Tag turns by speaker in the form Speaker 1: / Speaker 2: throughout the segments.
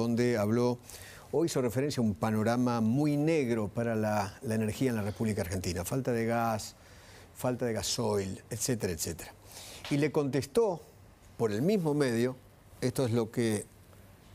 Speaker 1: donde habló, o hizo referencia a un panorama muy negro para la, energía en la República Argentina, falta de gas, falta de gasoil, etcétera, etcétera. Y le contestó por el mismo medio, esto es lo que,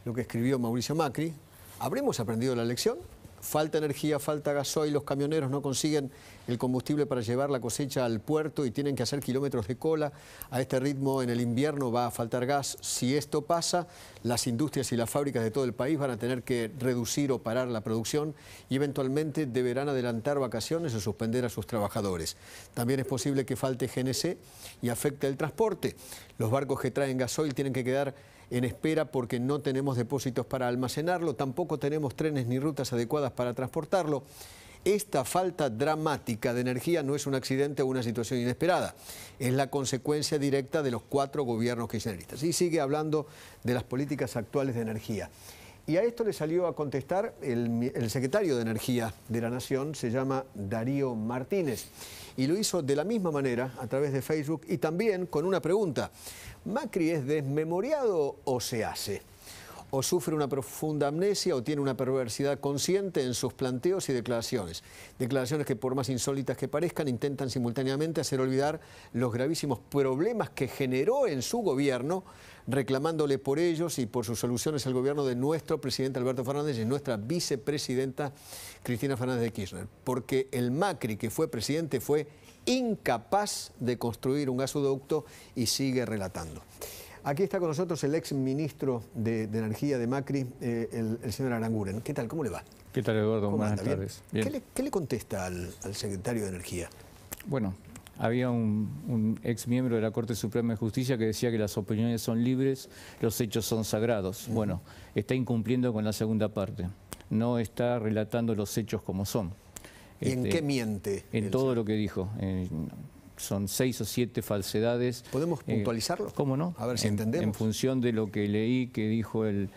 Speaker 1: lo que escribió Mauricio Macri, ¿habremos aprendido la lección? falta energía, falta gasoil, los camioneros no consiguen el combustible para llevar la cosecha al puerto y tienen que hacer kilómetros de cola. A este ritmo en el invierno va a faltar gas. Si esto pasa, las industrias y las fábricas de todo el país van a tener que reducir o parar la producción y eventualmente deberán adelantar vacaciones o suspender a sus trabajadores. También es posible que falte GNC y afecte el transporte. Los barcos que traen gasoil tienen que quedar en espera porque no tenemos depósitos para almacenarlo, tampoco tenemos trenes ni rutas adecuadas para transportarlo. Esta falta dramática de energía no es un accidente o una situación inesperada, es la consecuencia directa de los cuatro gobiernos kirchneristas. Y sigue hablando de las políticas actuales de energía. Y a esto le salió a contestar el, secretario de Energía de la Nación, se llama Darío Martínez. Y lo hizo de la misma manera, a través de Facebook, y también con una pregunta. ¿Macri es desmemoriado o se hace? o sufre una profunda amnesia o tiene una perversidad consciente en sus planteos y declaraciones. Declaraciones que por más insólitas que parezcan intentan simultáneamente hacer olvidar los gravísimos problemas que generó en su gobierno, reclamándole por ellos y por sus soluciones al gobierno de nuestro presidente Alberto Fernández y nuestra vicepresidenta Cristina Fernández de Kirchner. Porque el Macri que fue presidente fue incapaz de construir un gasoducto y sigue relatando. Aquí está con nosotros el ex ministro de, Energía de Macri, eh, el, señor Aranguren. ¿Qué tal? ¿Cómo le va?
Speaker 2: ¿Qué tal, Eduardo? Buenas tardes. ¿Qué,
Speaker 1: le, contesta al, secretario de Energía?
Speaker 2: Bueno, había un, ex miembro de la Corte Suprema de Justicia que decía que las opiniones son libres, los hechos son sagrados. Bueno, está incumpliendo con la segunda parte. No está relatando los hechos como son. ¿Y en este, qué miente? En todo lo que dijo. En, son seis o siete falsedades. ¿Podemos eh, puntualizarlo? ¿Cómo no? A ver si entendemos. En función de lo que leí que dijo el,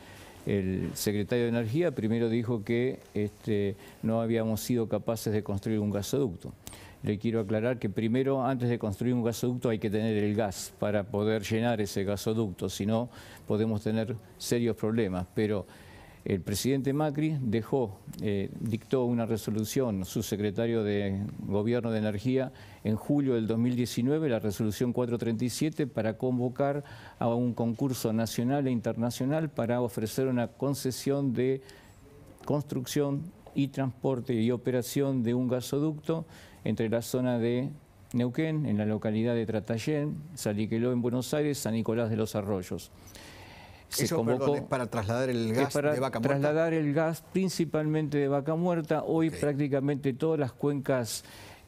Speaker 2: el secretario de Energía, primero dijo que este, no habíamos sido capaces de construir un gasoducto. Le quiero aclarar que primero, antes de construir un gasoducto, hay que tener el gas para poder llenar ese gasoducto, si no, podemos tener serios problemas. Pero el presidente Macri dejó, eh, dictó una resolución, su secretario de Gobierno de Energía, en julio del 2019, la resolución 437, para convocar a un concurso nacional e internacional para ofrecer una concesión de construcción y transporte y operación de un gasoducto entre la zona de Neuquén, en la localidad de Tratallén, Saliqueló en Buenos Aires, San Nicolás de los Arroyos se convocó es para trasladar el gas de vaca muerta. Trasladar el gas principalmente de vaca muerta. Hoy prácticamente todas las cuencas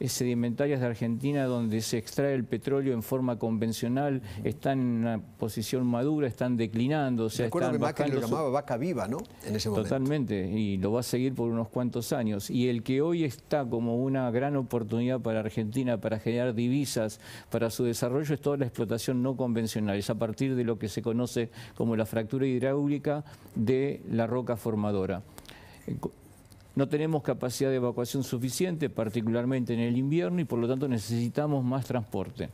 Speaker 2: sedimentarias de Argentina donde se extrae el petróleo en forma convencional están en una posición madura, están declinando. O sea, Recuerdo que Macri lo llamaba
Speaker 1: vaca viva, ¿no?
Speaker 2: En ese momento. Totalmente, y lo va a seguir por unos cuantos años. Y el que hoy está como una gran oportunidad para Argentina para generar divisas para su desarrollo es toda la explotación no convencional. Es a partir de lo que se conoce como la fractura hidráulica de la roca formadora eh, no tenemos capacidad de evacuación suficiente, particularmente en el invierno, y por lo tanto necesitamos más transporte.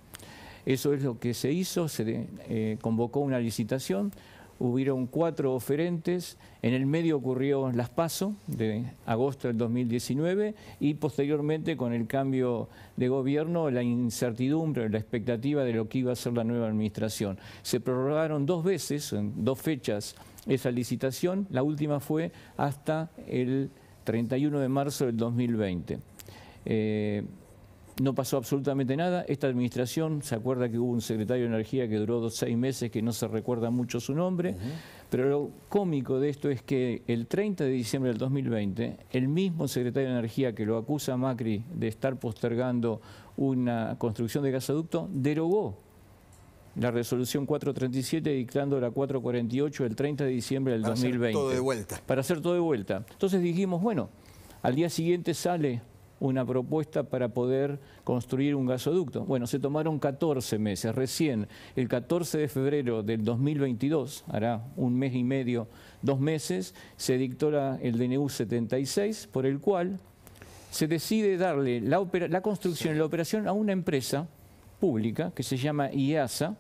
Speaker 2: Eso es lo que se hizo, se eh, convocó una licitación, hubieron cuatro oferentes, en el medio ocurrió las PASO de agosto del 2019 y posteriormente con el cambio de gobierno la incertidumbre, la expectativa de lo que iba a ser la nueva administración. Se prorrogaron dos veces, en dos fechas, esa licitación, la última fue hasta el 31 de marzo del 2020. Eh, no pasó absolutamente nada. Esta administración, se acuerda que hubo un secretario de Energía que duró dos, seis meses, que no se recuerda mucho su nombre, pero lo cómico de esto es que el 30 de diciembre del 2020, el mismo secretario de Energía que lo acusa a Macri de estar postergando una construcción de gasoducto, derogó la resolución 437 dictando la 448 el 30 de diciembre del 2020. Para hacer todo de vuelta. Para hacer todo de vuelta. Entonces dijimos, bueno, al día siguiente sale una propuesta para poder construir un gasoducto. Bueno, se tomaron 14 meses. Recién, el 14 de febrero del 2022, hará un mes y medio, dos meses, se dictó el DNU 76, por el cual se decide darle la construcción y la operación a una empresa pública que se llama IASA,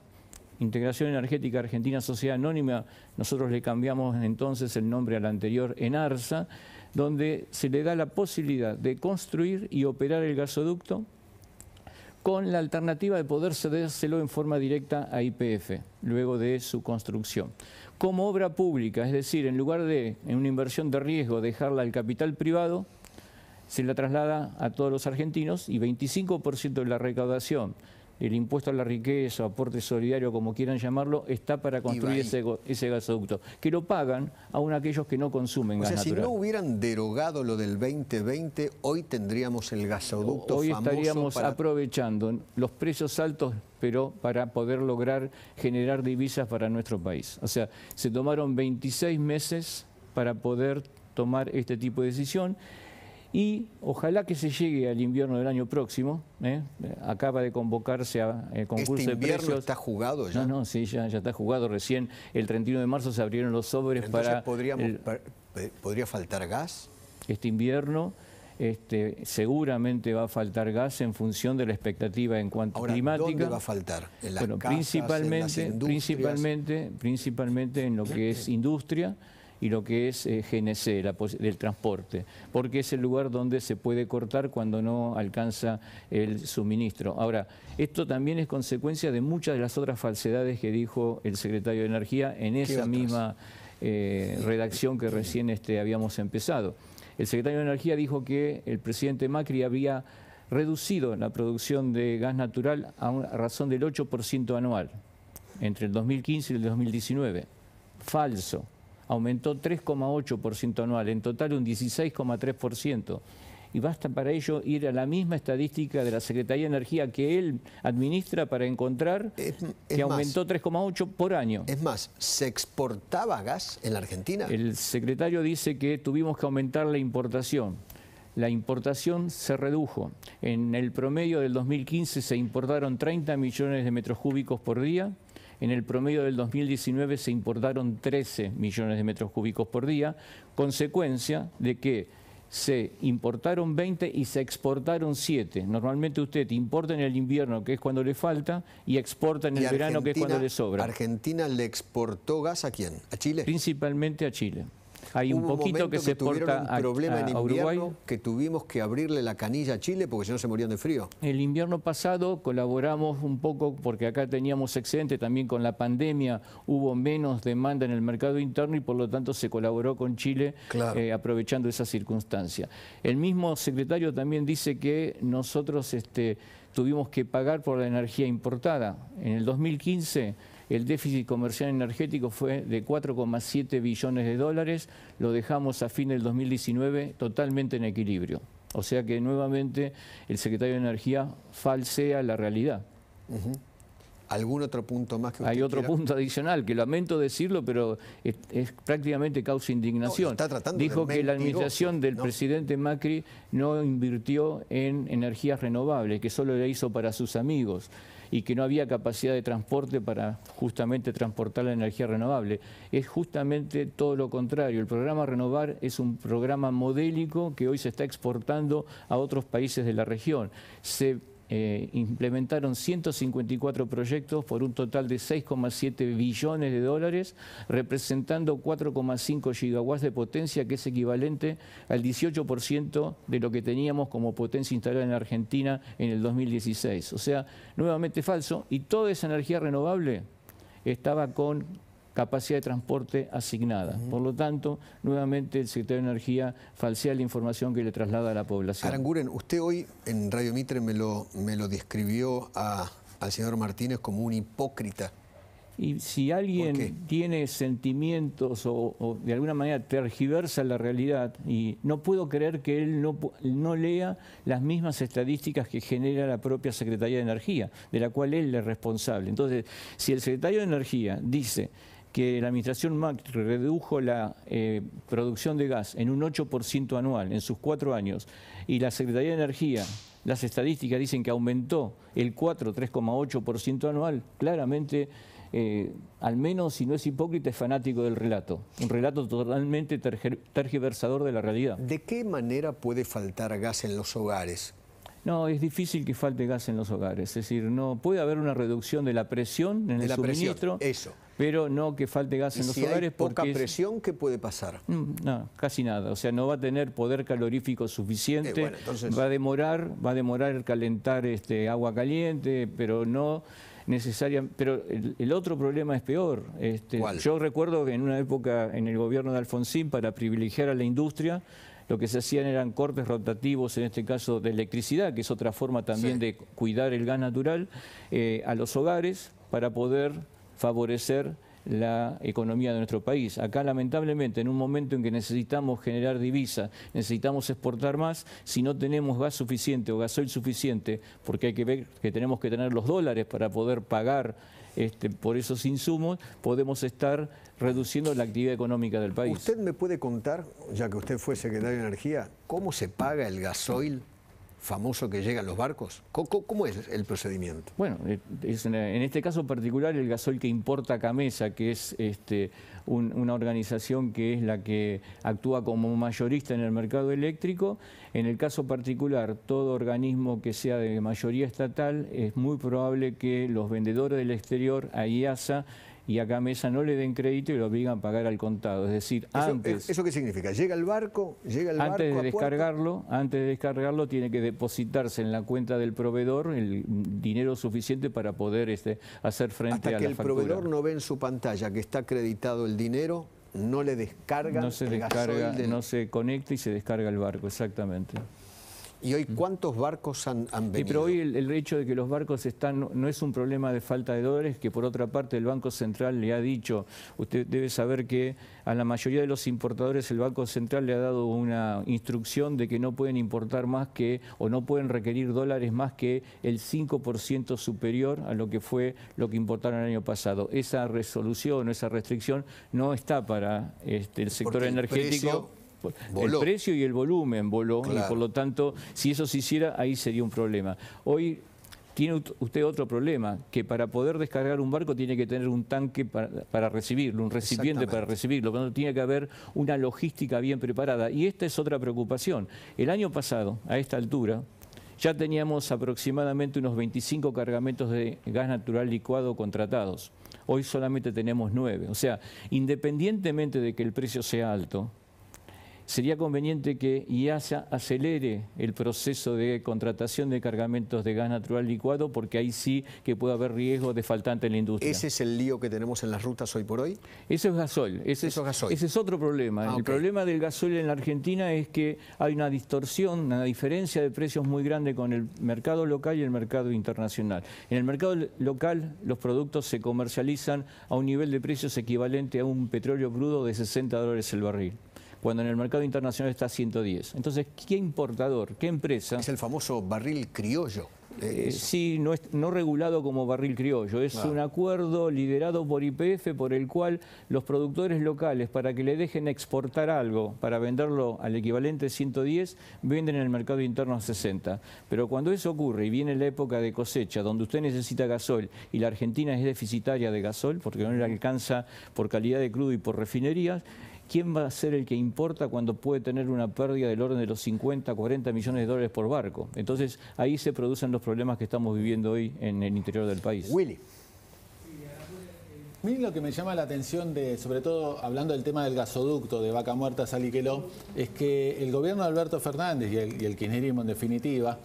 Speaker 2: Integración Energética Argentina Sociedad Anónima, nosotros le cambiamos entonces el nombre al anterior en ARSA, donde se le da la posibilidad de construir y operar el gasoducto con la alternativa de poder cedérselo en forma directa a IPF luego de su construcción. Como obra pública, es decir, en lugar de en una inversión de riesgo dejarla al capital privado, se la traslada a todos los argentinos y 25% de la recaudación el impuesto a la riqueza, aporte solidario, como quieran llamarlo, está para construir ese, gasoducto, que lo pagan aún aquellos que no consumen o sea, si no
Speaker 1: hubieran derogado lo del 2020, hoy tendríamos el gasoducto Hoy estaríamos
Speaker 2: aprovechando los precios altos, pero para poder lograr generar divisas para nuestro país. O sea, se tomaron 26 meses para poder tomar este tipo de decisión y ojalá que se llegue al invierno del año próximo. ¿eh? Acaba de convocarse a el eh, este concurso este invierno está jugado ya? No, no, sí, ya, está jugado. Recién el 31 de marzo se abrieron los sobres para... Podríamos, ¿Podría faltar gas? Este invierno... Este, seguramente va a faltar gas en función de la expectativa en cuanto a climática. ¿dónde va a faltar? bueno, principalmente, principalmente, principalmente en lo que es industria y lo que es eh, GNC, del transporte, porque es el lugar donde se puede cortar cuando no alcanza el suministro. Ahora, esto también es consecuencia de muchas de las otras falsedades que dijo el secretario de Energía en esa misma eh, redacción que recién este, habíamos empezado. El secretario de Energía dijo que el presidente Macri había reducido la producción de gas natural a, una, razón del 8% anual entre el 2015 y el 2019. Falso aumentó 3,8% anual, en total un 16,3%. Y basta para ello ir a la misma estadística de la Secretaría de Energía que él administra para encontrar que aumentó
Speaker 1: 3,8 por año. Es más, ¿se exportaba gas en la Argentina?
Speaker 2: El secretario dice que tuvimos que aumentar la importación la importación se redujo. En el promedio del 2015 se importaron 30 millones de metros cúbicos por día, en el promedio del 2019 se importaron 13 millones de metros cúbicos por día, consecuencia de que se importaron 20 y se exportaron 7. Normalmente usted importa en el invierno, que es cuando le falta, y exporta en el verano, que es cuando le sobra.
Speaker 1: ¿Argentina
Speaker 2: le exportó gas a quién? ¿A Chile? Principalmente a Chile.
Speaker 1: Hay un poquito que se porta. un problema en invierno Que tuvimos que abrirle la canilla a Chile
Speaker 2: porque si no se morían de frío. El invierno pasado colaboramos un poco porque acá teníamos excedente, también con la pandemia hubo menos demanda en el mercado interno y por lo tanto se colaboró con Chile eh, aprovechando esa circunstancia. El mismo secretario también dice que nosotros este, tuvimos que pagar por la energía importada. En el 2015 el déficit comercial energético fue de 4,7 billones de dólares, lo dejamos a fin del 2019 totalmente en equilibrio. O sea que nuevamente el secretario de Energía falsea la realidad. ¿Algún otro punto más que usted Hay otro punto adicional, que lamento decirlo, pero es, prácticamente causa indignación. Dijo que la administración del presidente Macri no invirtió en energías renovables, que solo le hizo para sus amigos y que no había capacidad de transporte para justamente transportar la energía renovable. Es justamente todo lo contrario. El programa Renovar es un programa modélico que hoy se está exportando a otros países de la región. Eh, implementaron 154 proyectos por un total de 6,7 billones de dólares, representando 4,5 gigawatts de potencia, que es equivalente al 18% de lo que teníamos como potencia instalada en Argentina en el 2016. O sea, nuevamente falso, y toda esa energía renovable estaba con capacidad de transporte asignada. Por lo tanto, nuevamente el secretario de Energía falsea la información que le traslada a la población.
Speaker 1: Aranguren, usted hoy en Radio Mitre me lo, me lo describió al señor Martínez como un hipócrita.
Speaker 2: Y si alguien tiene sentimientos o, de alguna manera tergiversa la realidad, y no puedo creer que él no, no lea las mismas estadísticas que genera la propia Secretaría de Energía, de la cual él es responsable. Entonces, si el secretario de Energía dice que la administración Macri redujo la eh, producción de gas en un 8% anual en sus cuatro años y la Secretaría de Energía, las estadísticas dicen que aumentó el 4, 3,8% anual, claramente... Eh, al menos si no es hipócrita, es fanático del relato. Un relato totalmente tergiversador de la realidad. ¿De qué manera puede faltar gas en los hogares? No, es difícil que falte gas en los hogares. Es decir, no puede haber una reducción de la presión en el suministro. Pero no que falte gas en los hogares hay poca presión,
Speaker 1: ¿qué puede pasar?
Speaker 2: Mm, no, casi nada. O sea, no va a tener poder calorífico suficiente. Eh, va a demorar, va a demorar el calentar este agua caliente, pero no necesariamente. Pero el, otro problema es peor. Este, Yo recuerdo que en una época en el gobierno de Alfonsín, para privilegiar a la industria, lo que se hacían eran cortes rotativos, en este caso de electricidad, que es otra forma también de cuidar el gas natural, eh, a los hogares para poder favorecer la economía de nuestro país. Acá lamentablemente en un momento en que necesitamos generar divisa, necesitamos exportar más, si no tenemos gas suficiente o gasoil suficiente, porque hay que ver que tenemos que tener los dólares para poder pagar este, por esos insumos podemos estar reduciendo la actividad económica del país. ¿Usted
Speaker 1: me puede contar, ya que usted fue secretario de Energía, cómo se paga el gasoil famoso
Speaker 2: que llegan a los barcos? ¿Cómo, es el procedimiento? Bueno, eh, en este caso particular el gasol que importa Camesa, que es este, una organización que es la que actúa como mayorista en el mercado eléctrico. En el caso particular, todo organismo que sea de mayoría estatal, es muy probable que los vendedores del exterior a IASA y a mesa no le den crédito y lo obligan a pagar al contado. Es decir, antes...
Speaker 1: ¿Eso qué significa? ¿Llega el barco? Llega el antes de descargarlo,
Speaker 2: Antes de descargarlo tiene que depositarse en la cuenta del proveedor el dinero suficiente para poder este, hacer frente a la que el proveedor
Speaker 1: no ve en su pantalla que está acreditado el dinero, no le descarga no se descarga, no
Speaker 2: se conecta y se descarga el barco, exactamente. ¿Y hoy mm. cuántos barcos han, venido? Sí, pero hoy el, hecho de que los barcos están no, es un problema de falta de dólares, que por otra parte el Banco Central le ha dicho, usted debe saber que a la mayoría de los importadores el Banco Central le ha dado una instrucción de que no pueden importar más que o no pueden requerir dólares más que el 5% superior a lo que fue lo que importaron el año pasado. Esa resolución, esa restricción no está para este, el sector energético. El precio y el volumen voló y por lo tanto, si eso se hiciera, ahí sería un problema. Hoy tiene usted otro problema, que para poder descargar un barco tiene que tener un tanque para, recibirlo, un recipiente para recibirlo, cuando tiene que haber una logística bien preparada. Y esta es otra preocupación. El año pasado, a esta altura, ya teníamos aproximadamente unos 25 cargamentos de gas natural licuado contratados. Hoy solamente tenemos 9. O sea, independientemente de que el precio sea alto, sería conveniente que IASA acelere el proceso de contratación de cargamentos de gas natural licuado porque ahí sí que puede haber riesgo de faltante en la industria. ¿Ese es el lío que tenemos en las rutas hoy por hoy? Eso es gasol. Ese, es, gasoil. ese es otro problema. Ah, el problema del gasoil en la Argentina es que hay una distorsión, una diferencia de precios muy grande con el mercado local y el mercado internacional. En el mercado local los productos se comercializan a un nivel de precios equivalente a un petróleo crudo de 60 dólares el barril cuando en el mercado internacional está 110. Entonces, ¿qué importador, qué empresa? Es el famoso barril criollo. Eh, sí, no, es, no regulado como barril criollo. Es un acuerdo liderado por IPF por el cual los productores locales, para que le dejen exportar algo, para venderlo al equivalente 110, venden en el mercado interno a 60. Pero cuando eso ocurre y viene la época de cosecha, donde usted necesita gasol y la Argentina es deficitaria de gasol, porque no le alcanza por calidad de crudo y por refinerías, ¿Quién va a ser el que importa cuando puede tener una pérdida del orden de los 50, 40 millones de dólares por barco? Entonces ahí se producen los problemas que estamos viviendo hoy en el interior del país. Willy. Miren lo que me llama la atención, de, sobre todo hablando del tema del gasoducto de Vaca Muerta a Saliqueló, es que el gobierno de Alberto Fernández y el, kirchnerismo en definitiva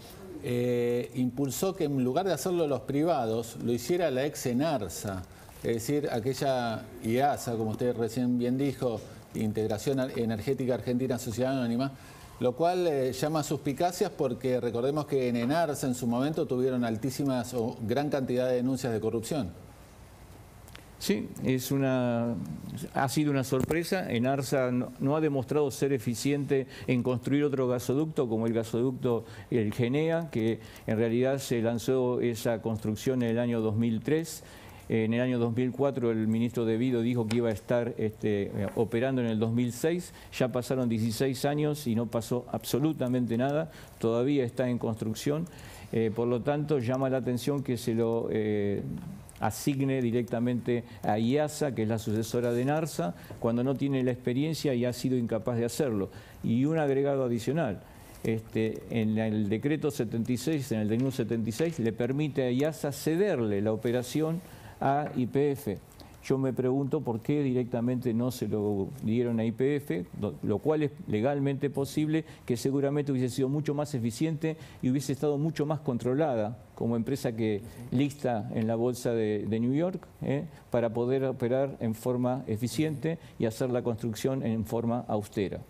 Speaker 2: eh, impulsó que en lugar de hacerlo los privados, lo hiciera la ex Enarsa, es decir, aquella IASA, como usted recién bien dijo, Integración Energética Argentina Sociedad Anónima, lo cual eh, llama suspicacias porque recordemos que en ENARSA en su momento tuvieron altísimas o gran cantidad de denuncias de corrupción. Sí, es una, ha sido una sorpresa. Enarsa no, no ha demostrado ser eficiente en construir otro gasoducto como el gasoducto el Genea, que en realidad se lanzó esa construcción en el año 2003 eh, en el año 2004 el ministro De Vido dijo que iba a estar este, eh, operando en el 2006. Ya pasaron 16 años y no pasó absolutamente nada. Todavía está en construcción. Eh, por lo tanto, llama la atención que se lo... asigne directamente a IASA, que es la sucesora de NARSA, cuando no tiene la experiencia y ha sido incapaz de hacerlo. Y un agregado adicional, este, en el decreto 76, en el DNU 76, le permite a IASA cederle la operación a IPF. Yo me pregunto por qué directamente no se lo dieron a IPF, lo cual es legalmente posible, que seguramente hubiese sido mucho más eficiente y hubiese estado mucho más controlada como empresa que lista en la bolsa de, New York ¿eh? para poder operar en forma eficiente y hacer la construcción en forma austera.